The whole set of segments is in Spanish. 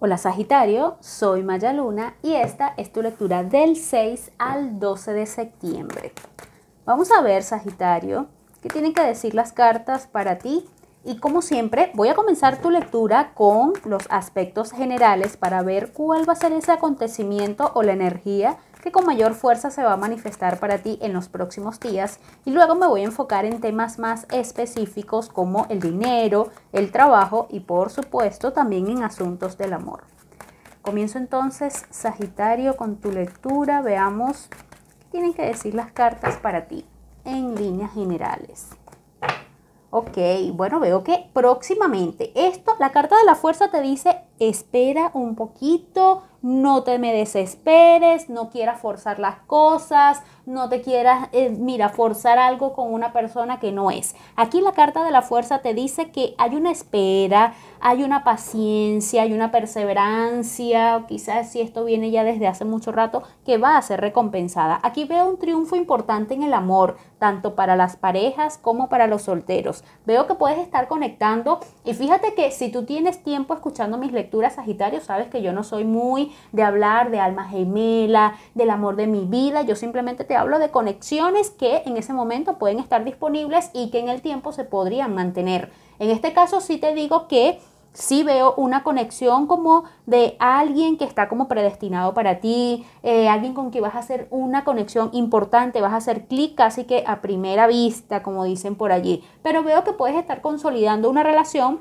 Hola Sagitario, soy Maya Luna y esta es tu lectura del 6 al 12 de septiembre. Vamos a ver Sagitario, qué tienen que decir las cartas para ti y como siempre voy a comenzar tu lectura con los aspectos generales para ver cuál va a ser ese acontecimiento o la energía que con mayor fuerza se va a manifestar para ti en los próximos días y luego me voy a enfocar en temas más específicos como el dinero, el trabajo y por supuesto también en asuntos del amor. Comienzo entonces Sagitario con tu lectura, veamos qué tienen que decir las cartas para ti en líneas generales. Ok, bueno, veo que próximamente esto, la carta de la fuerza te dice, espera un poquito, no te me desesperes, no quieras forzar las cosas, no te quieras, eh, mira, forzar algo con una persona que no es. Aquí la carta de la fuerza te dice que hay una espera, hay una paciencia, hay una perseverancia, quizás si esto viene ya desde hace mucho rato, que va a ser recompensada. Aquí veo un triunfo importante en el amor, tanto para las parejas como para los solteros. Veo que puedes estar conectando y fíjate que si tú tienes tiempo escuchando mis lecturas, Sagitario, sabes que yo no soy muy de hablar de alma gemela, del amor de mi vida. Yo simplemente te hablo de conexiones que en ese momento pueden estar disponibles y que en el tiempo se podrían mantener. En este caso sí te digo que sí veo una conexión como de alguien que está como predestinado para ti, eh, alguien con quien vas a hacer una conexión importante, vas a hacer clic casi que a primera vista, como dicen por allí. Pero veo que puedes estar consolidando una relación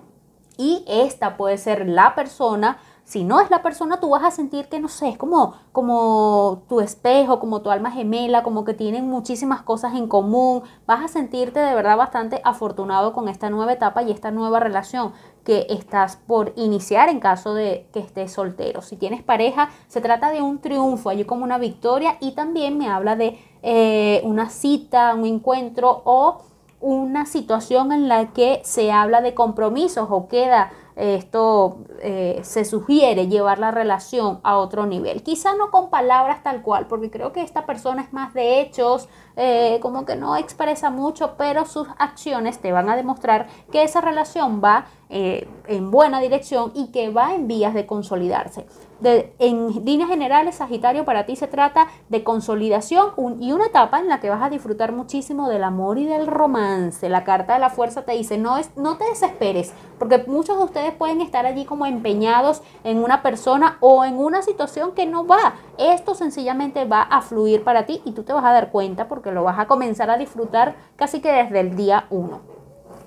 y esta puede ser la persona si no es la persona, tú vas a sentir que, no sé, es como, como tu espejo, como tu alma gemela, como que tienen muchísimas cosas en común. Vas a sentirte de verdad bastante afortunado con esta nueva etapa y esta nueva relación que estás por iniciar en caso de que estés soltero. Si tienes pareja, se trata de un triunfo, allí como una victoria y también me habla de eh, una cita, un encuentro o una situación en la que se habla de compromisos o queda esto eh, se sugiere llevar la relación a otro nivel. Quizá no con palabras tal cual, porque creo que esta persona es más de hechos, eh, como que no expresa mucho, pero sus acciones te van a demostrar que esa relación va eh, en buena dirección y que va en vías de consolidarse en líneas generales, Sagitario, para ti se trata de consolidación y una etapa en la que vas a disfrutar muchísimo del amor y del romance. La carta de la fuerza te dice, no, no te desesperes, porque muchos de ustedes pueden estar allí como empeñados en una persona o en una situación que no va. Esto sencillamente va a fluir para ti y tú te vas a dar cuenta porque lo vas a comenzar a disfrutar casi que desde el día 1.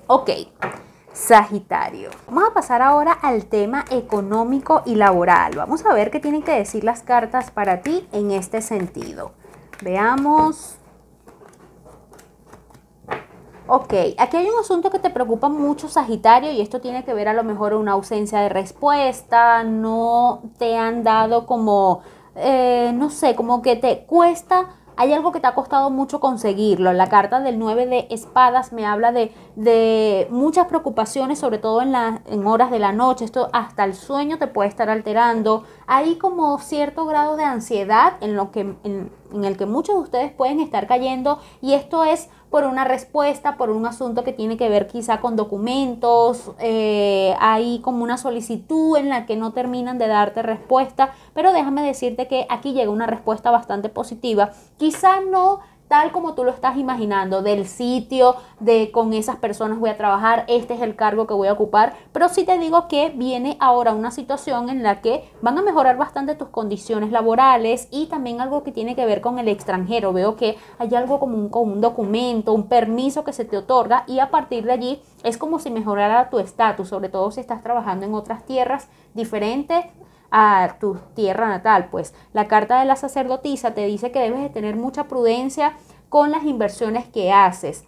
Ok. Sagitario. Vamos a pasar ahora al tema económico y laboral. Vamos a ver qué tienen que decir las cartas para ti en este sentido. Veamos. Ok, aquí hay un asunto que te preocupa mucho, Sagitario, y esto tiene que ver a lo mejor una ausencia de respuesta, no te han dado como, eh, no sé, como que te cuesta hay algo que te ha costado mucho conseguirlo. La carta del 9 de espadas me habla de, de muchas preocupaciones, sobre todo en, las en horas de la noche. Esto hasta el sueño te puede estar alterando. Hay como cierto grado de ansiedad en lo que... En, en el que muchos de ustedes pueden estar cayendo y esto es por una respuesta, por un asunto que tiene que ver quizá con documentos, eh, hay como una solicitud en la que no terminan de darte respuesta, pero déjame decirte que aquí llega una respuesta bastante positiva, quizá no tal como tú lo estás imaginando, del sitio, de con esas personas voy a trabajar, este es el cargo que voy a ocupar, pero sí te digo que viene ahora una situación en la que van a mejorar bastante tus condiciones laborales y también algo que tiene que ver con el extranjero. Veo que hay algo como un, como un documento, un permiso que se te otorga y a partir de allí es como si mejorara tu estatus, sobre todo si estás trabajando en otras tierras diferentes a tu tierra natal. Pues la carta de la sacerdotisa te dice que debes de tener mucha prudencia con las inversiones que haces,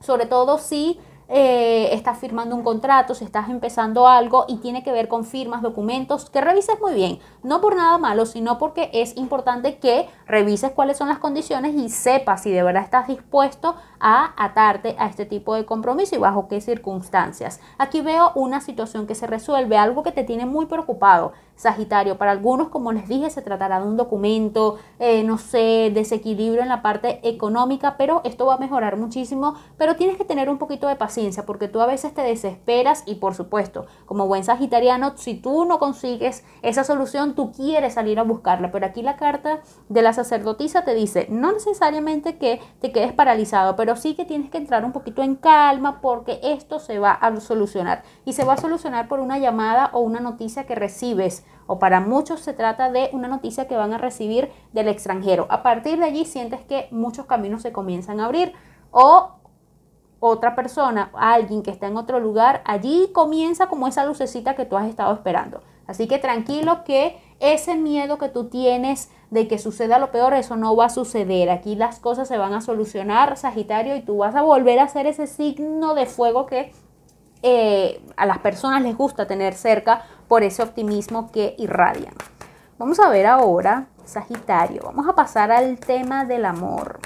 sobre todo si eh, estás firmando un contrato, si estás empezando algo y tiene que ver con firmas, documentos, que revises muy bien, no por nada malo, sino porque es importante que revises cuáles son las condiciones y sepas si de verdad estás dispuesto a atarte a este tipo de compromiso y bajo qué circunstancias. Aquí veo una situación que se resuelve, algo que te tiene muy preocupado. Sagitario. Para algunos, como les dije, se tratará de un documento, eh, no sé, desequilibrio en la parte económica, pero esto va a mejorar muchísimo. Pero tienes que tener un poquito de paciencia porque tú a veces te desesperas y por supuesto, como buen sagitariano, si tú no consigues esa solución, tú quieres salir a buscarla. Pero aquí la carta de la sacerdotisa te dice, no necesariamente que te quedes paralizado, pero sí que tienes que entrar un poquito en calma porque esto se va a solucionar. Y se va a solucionar por una llamada o una noticia que recibes o para muchos se trata de una noticia que van a recibir del extranjero. A partir de allí sientes que muchos caminos se comienzan a abrir o otra persona, alguien que está en otro lugar, allí comienza como esa lucecita que tú has estado esperando. Así que tranquilo que ese miedo que tú tienes de que suceda lo peor, eso no va a suceder. Aquí las cosas se van a solucionar, Sagitario, y tú vas a volver a ser ese signo de fuego que eh, a las personas les gusta tener cerca por ese optimismo que irradian. Vamos a ver ahora Sagitario. Vamos a pasar al tema del amor.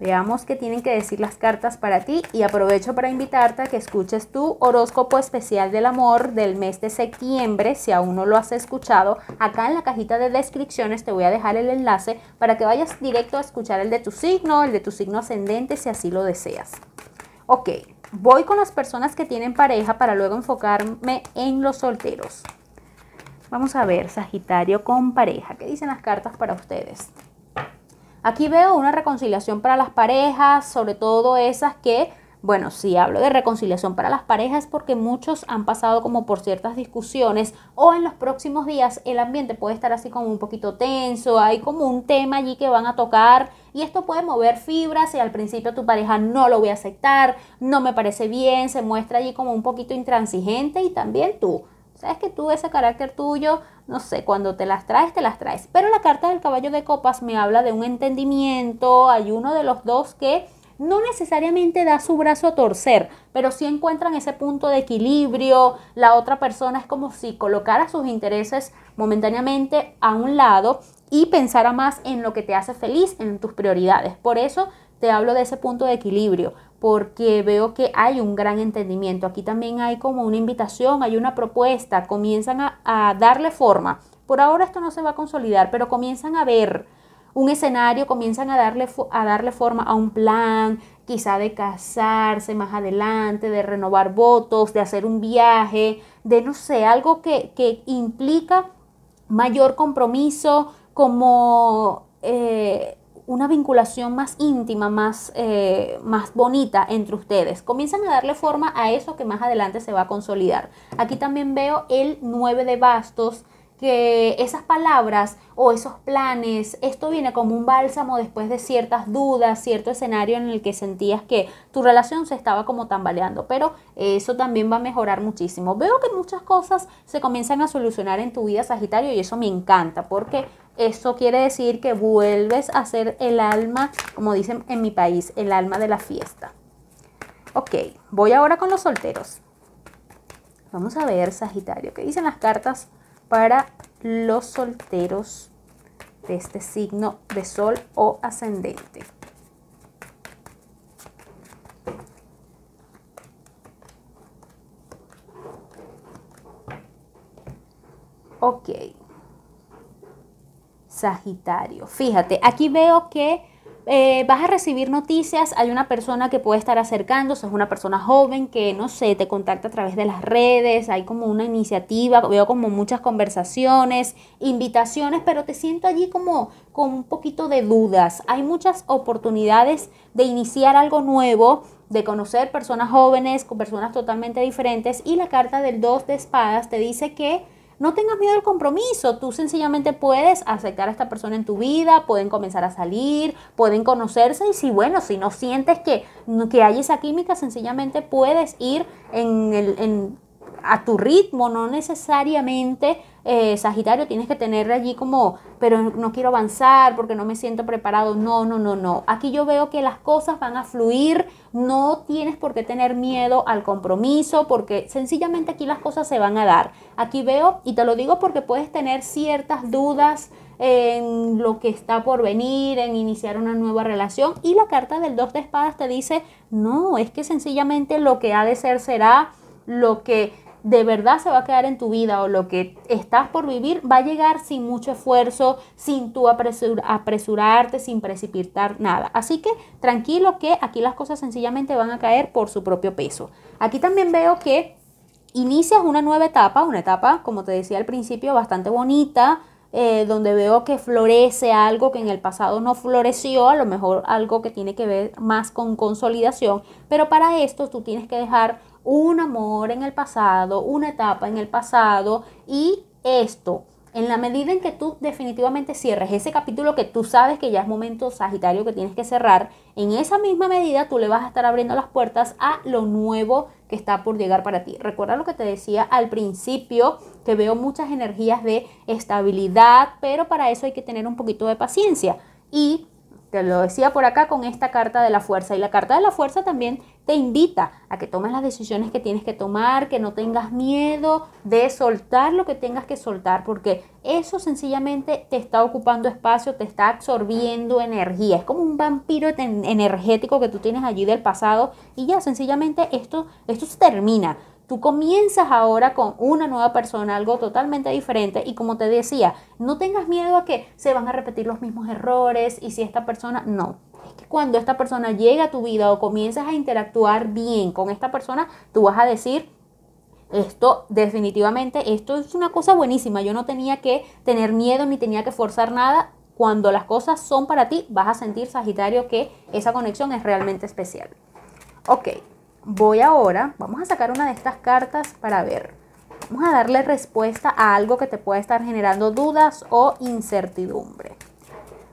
Veamos qué tienen que decir las cartas para ti y aprovecho para invitarte a que escuches tu horóscopo especial del amor del mes de septiembre, si aún no lo has escuchado. Acá en la cajita de descripciones te voy a dejar el enlace para que vayas directo a escuchar el de tu signo, el de tu signo ascendente, si así lo deseas. Ok, voy con las personas que tienen pareja para luego enfocarme en los solteros. Vamos a ver, Sagitario con pareja. ¿Qué dicen las cartas para ustedes? Aquí veo una reconciliación para las parejas, sobre todo esas que bueno, si hablo de reconciliación para las parejas porque muchos han pasado como por ciertas discusiones o en los próximos días el ambiente puede estar así como un poquito tenso, hay como un tema allí que van a tocar y esto puede mover fibras y al principio tu pareja no lo voy a aceptar, no me parece bien, se muestra allí como un poquito intransigente y también tú. Sabes que tú ese carácter tuyo, no sé, cuando te las traes, te las traes. Pero la carta del caballo de copas me habla de un entendimiento, hay uno de los dos que no necesariamente da su brazo a torcer, pero sí encuentran ese punto de equilibrio. La otra persona es como si colocara sus intereses momentáneamente a un lado y pensara más en lo que te hace feliz, en tus prioridades. Por eso te hablo de ese punto de equilibrio, porque veo que hay un gran entendimiento. Aquí también hay como una invitación, hay una propuesta, comienzan a, darle forma. Por ahora esto no se va a consolidar, pero comienzan a ver un escenario, comienzan a darle, a darle forma a un plan, quizá de casarse más adelante, de renovar votos, de hacer un viaje, de no sé, algo que, implica mayor compromiso, como eh, una vinculación más íntima, más, eh, más bonita entre ustedes. Comienzan a darle forma a eso que más adelante se va a consolidar. Aquí también veo el 9 de bastos que esas palabras o esos planes, esto viene como un bálsamo después de ciertas dudas, cierto escenario en el que sentías que tu relación se estaba como tambaleando, pero eso también va a mejorar muchísimo. Veo que muchas cosas se comienzan a solucionar en tu vida, Sagitario, y eso me encanta, porque eso quiere decir que vuelves a ser el alma, como dicen en mi país, el alma de la fiesta. Ok, voy ahora con los solteros. Vamos a ver, Sagitario, ¿qué dicen las cartas? para los solteros de este signo de sol o ascendente. Ok. Sagitario. Fíjate, aquí veo que eh, vas a recibir noticias, hay una persona que puede estar acercándose, es una persona joven que, no sé, te contacta a través de las redes, hay como una iniciativa, veo como muchas conversaciones, invitaciones, pero te siento allí como con un poquito de dudas. Hay muchas oportunidades de iniciar algo nuevo, de conocer personas jóvenes, con personas totalmente diferentes, y la carta del 2 de espadas te dice que no tengas miedo al compromiso, tú sencillamente puedes aceptar a esta persona en tu vida, pueden comenzar a salir, pueden conocerse y si bueno, si no sientes que, que hay esa química, sencillamente puedes ir en el, en, a tu ritmo, no necesariamente eh, Sagitario, tienes que tener allí como, pero no quiero avanzar porque no me siento preparado. No, no, no, no. Aquí yo veo que las cosas van a fluir, no tienes por qué tener miedo al compromiso porque sencillamente aquí las cosas se van a dar. Aquí veo, y te lo digo porque puedes tener ciertas dudas en lo que está por venir, en iniciar una nueva relación. Y la carta del dos de espadas te dice, no, es que sencillamente lo que ha de ser será, lo que de verdad se va a quedar en tu vida o lo que estás por vivir va a llegar sin mucho esfuerzo, sin tú apresurarte, sin precipitar nada. Así que tranquilo que aquí las cosas sencillamente van a caer por su propio peso. Aquí también veo que inicias una nueva etapa, una etapa, como te decía al principio, bastante bonita, eh, donde veo que florece algo que en el pasado no floreció, a lo mejor algo que tiene que ver más con consolidación, pero para esto tú tienes que dejar un amor en el pasado, una etapa en el pasado y esto. En la medida en que tú definitivamente cierres ese capítulo que tú sabes que ya es momento sagitario que tienes que cerrar, en esa misma medida tú le vas a estar abriendo las puertas a lo nuevo que está por llegar para ti. Recuerda lo que te decía al principio, que veo muchas energías de estabilidad, pero para eso hay que tener un poquito de paciencia. Y te lo decía por acá con esta carta de la fuerza. Y la carta de la fuerza también te invita a que tomes las decisiones que tienes que tomar, que no tengas miedo de soltar lo que tengas que soltar, porque eso sencillamente te está ocupando espacio, te está absorbiendo energía. Es como un vampiro energético que tú tienes allí del pasado y ya sencillamente esto, esto se termina. Tú comienzas ahora con una nueva persona, algo totalmente diferente y como te decía, no tengas miedo a que se van a repetir los mismos errores y si esta persona no. cuando esta persona llega a tu vida o comienzas a interactuar bien con esta persona, tú vas a decir, esto definitivamente, esto es una cosa buenísima. Yo no tenía que tener miedo ni tenía que forzar nada. Cuando las cosas son para ti, vas a sentir, Sagitario, que esa conexión es realmente especial. Ok, voy ahora, vamos a sacar una de estas cartas para ver. Vamos a darle respuesta a algo que te pueda estar generando dudas o incertidumbre.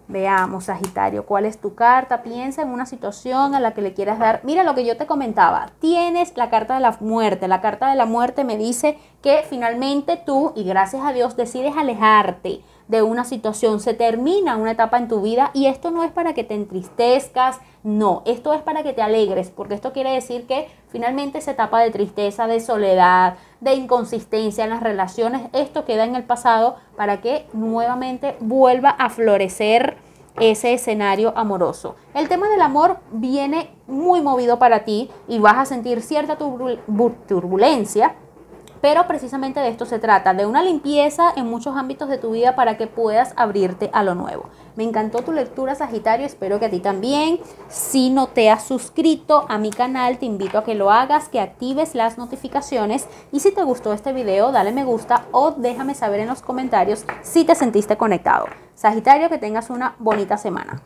Veamos, Sagitario, ¿cuál es tu carta? Piensa en una situación a la que le quieras dar. Mira lo que yo te comentaba. Tienes la carta de la muerte. La carta de la muerte me dice que finalmente tú, y gracias a Dios, decides alejarte de una situación, se termina una etapa en tu vida y esto no es para que te entristezcas, no, esto es para que te alegres, porque esto quiere decir que finalmente esa etapa de tristeza, de soledad, de inconsistencia en las relaciones, esto queda en el pasado para que nuevamente vuelva a florecer ese escenario amoroso. El tema del amor viene muy movido para ti y vas a sentir cierta turbulencia pero precisamente de esto se trata, de una limpieza en muchos ámbitos de tu vida para que puedas abrirte a lo nuevo. Me encantó tu lectura, Sagitario, espero que a ti también. Si no te has suscrito a mi canal, te invito a que lo hagas, que actives las notificaciones y si te gustó este video, dale me gusta o déjame saber en los comentarios si te sentiste conectado. Sagitario, que tengas una bonita semana.